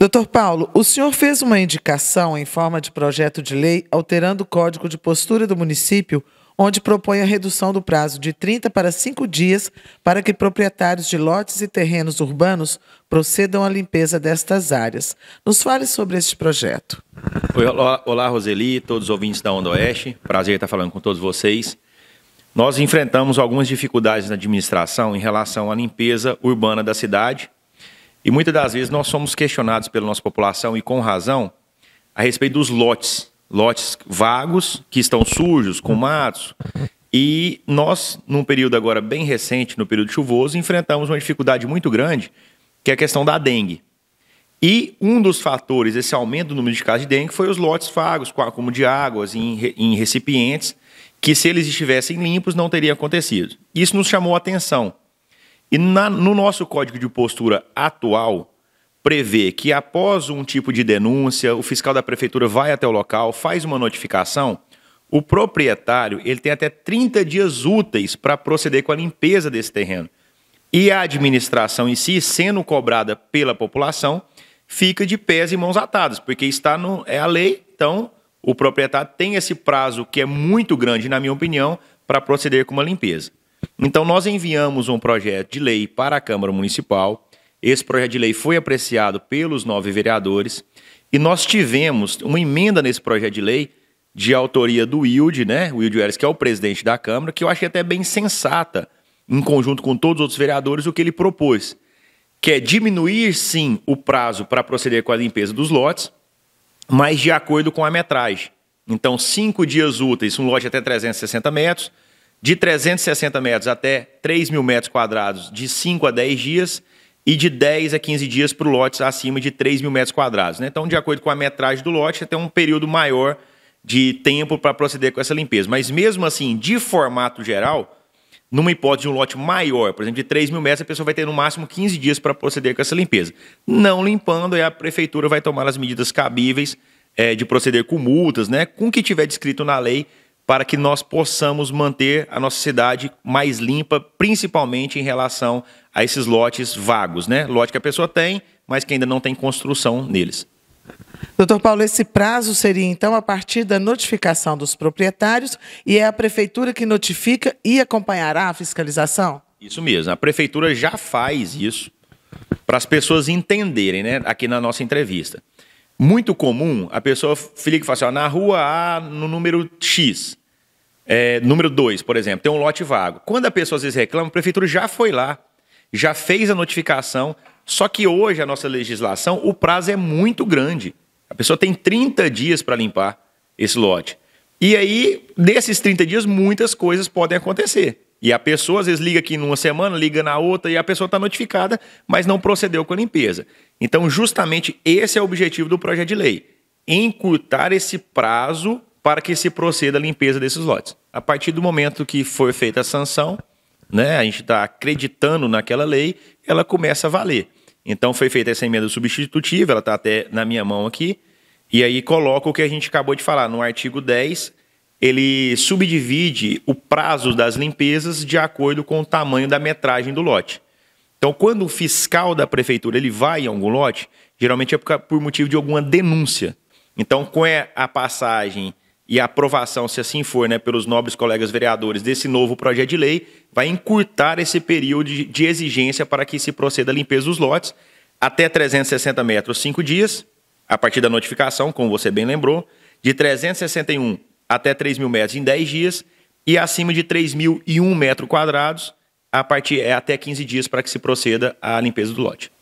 Doutor Paulo, o senhor fez uma indicação em forma de projeto de lei alterando o Código de Postura do município, onde propõe a redução do prazo de 30 para 5 dias para que proprietários de lotes e terrenos urbanos procedam à limpeza destas áreas. Nos fale sobre este projeto. Olá, olá Roseli, todos os ouvintes da Onda Oeste. Prazer estar falando com todos vocês. Nós enfrentamos algumas dificuldades na administração em relação à limpeza urbana da cidade e muitas das vezes nós somos questionados pela nossa população, e com razão, a respeito dos lotes. Lotes vagos, que estão sujos, com matos. E nós, num período agora bem recente, no período chuvoso, enfrentamos uma dificuldade muito grande, que é a questão da dengue. E um dos fatores, esse aumento do número de casos de dengue, foi os lotes vagos, com acúmulo de águas em, em recipientes, que se eles estivessem limpos não teria acontecido. Isso nos chamou a atenção. E na, no nosso código de postura atual, prevê que após um tipo de denúncia, o fiscal da prefeitura vai até o local, faz uma notificação, o proprietário ele tem até 30 dias úteis para proceder com a limpeza desse terreno. E a administração em si, sendo cobrada pela população, fica de pés e mãos atadas, porque está no, é a lei, então o proprietário tem esse prazo que é muito grande, na minha opinião, para proceder com uma limpeza. Então, nós enviamos um projeto de lei para a Câmara Municipal. Esse projeto de lei foi apreciado pelos nove vereadores e nós tivemos uma emenda nesse projeto de lei de autoria do Wilde, né? O Wilde Welles, que é o presidente da Câmara, que eu achei até bem sensata, em conjunto com todos os outros vereadores, o que ele propôs, que é diminuir, sim, o prazo para proceder com a limpeza dos lotes, mas de acordo com a metragem. Então, cinco dias úteis, um lote até 360 metros, de 360 metros até 3 mil metros quadrados, de 5 a 10 dias, e de 10 a 15 dias para lotes acima de 3 mil metros quadrados. Né? Então, de acordo com a metragem do lote, você tem um período maior de tempo para proceder com essa limpeza. Mas mesmo assim, de formato geral, numa hipótese de um lote maior, por exemplo, de 3 mil metros, a pessoa vai ter no máximo 15 dias para proceder com essa limpeza. Não limpando, aí a prefeitura vai tomar as medidas cabíveis é, de proceder com multas, né? com o que tiver descrito na lei para que nós possamos manter a nossa cidade mais limpa, principalmente em relação a esses lotes vagos, né? Lote que a pessoa tem, mas que ainda não tem construção neles. Doutor Paulo, esse prazo seria então a partir da notificação dos proprietários e é a prefeitura que notifica e acompanhará a fiscalização? Isso mesmo, a prefeitura já faz isso para as pessoas entenderem, né, aqui na nossa entrevista. Muito comum a pessoa fica e fala assim, ó, na rua A, no número X. É, número dois, por exemplo, tem um lote vago. Quando a pessoa às vezes reclama, a prefeitura já foi lá, já fez a notificação, só que hoje a nossa legislação, o prazo é muito grande. A pessoa tem 30 dias para limpar esse lote. E aí, desses 30 dias, muitas coisas podem acontecer. E a pessoa às vezes liga aqui numa semana, liga na outra, e a pessoa está notificada, mas não procedeu com a limpeza. Então, justamente esse é o objetivo do projeto de lei: encurtar esse prazo para que se proceda à limpeza desses lotes. A partir do momento que for feita a sanção, né, a gente está acreditando naquela lei, ela começa a valer. Então foi feita essa emenda substitutiva, ela está até na minha mão aqui, e aí coloca o que a gente acabou de falar. No artigo 10, ele subdivide o prazo das limpezas de acordo com o tamanho da metragem do lote. Então, quando o fiscal da prefeitura ele vai em algum lote, geralmente é por motivo de alguma denúncia. Então, com é a passagem e a aprovação, se assim for, né, pelos nobres colegas vereadores desse novo projeto de lei, vai encurtar esse período de exigência para que se proceda a limpeza dos lotes até 360 metros, cinco dias, a partir da notificação, como você bem lembrou, de 361 até 3 mil metros em 10 dias e acima de 3.001 metros quadrados, a partir é até 15 dias para que se proceda à limpeza do lote.